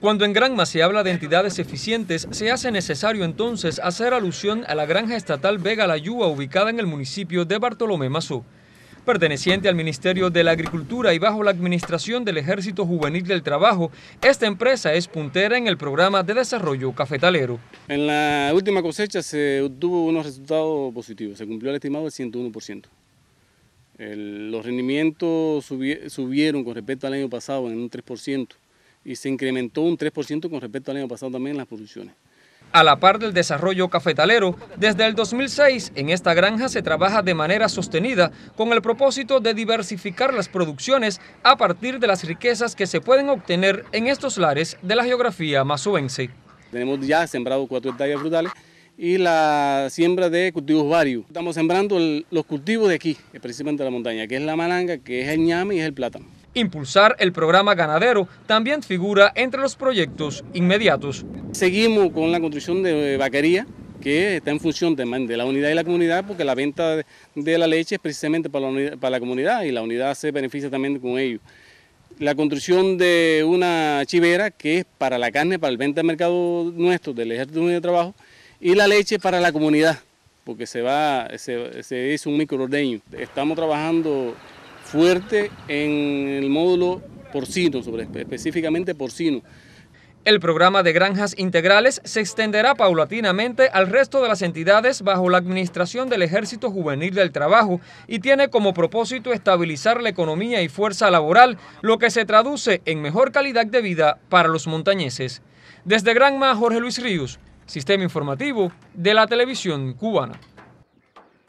Cuando en Granma se habla de entidades eficientes, se hace necesario entonces hacer alusión a la granja estatal Vega La Layúa ubicada en el municipio de Bartolomé Mazó. Perteneciente al Ministerio de la Agricultura y bajo la administración del Ejército Juvenil del Trabajo, esta empresa es puntera en el programa de desarrollo cafetalero. En la última cosecha se obtuvo unos resultados positivos, se cumplió el estimado del 101%. los rendimientos subieron con respecto al año pasado en un 3% y se incrementó un 3% con respecto al año pasado también en las producciones. A la par del desarrollo cafetalero, desde el 2006 en esta granja se trabaja de manera sostenida con el propósito de diversificar las producciones a partir de las riquezas que se pueden obtener en estos lares de la geografía mazoense. Tenemos ya sembrado cuatro hectáreas frutales y la siembra de cultivos varios. Estamos sembrando los cultivos de aquí, eh, precisamente de la montaña, que es la malanga, que es el ñame y es el plátano. Impulsar el programa ganadero también figura entre los proyectos inmediatos. Seguimos con la construcción de vaquería, que está en función de, la unidad y la comunidad, porque la venta de, la leche es precisamente para la, comunidad y la unidad se beneficia también con ello. La construcción de una chivera que es para la carne, para el venta de mercado nuestro, del Ejército Unidad de Trabajo, y la leche para la comunidad, porque se, va, se, se hizo un microordeño. Estamos trabajando fuerte en el módulo porcino, específicamente porcino. El programa de granjas integrales se extenderá paulatinamente al resto de las entidades bajo la administración del Ejército Juvenil del Trabajo y tiene como propósito estabilizar la economía y fuerza laboral, lo que se traduce en mejor calidad de vida para los montañeses. Desde Granma, Jorge Luis Ríos, Sistema Informativo de la Televisión Cubana.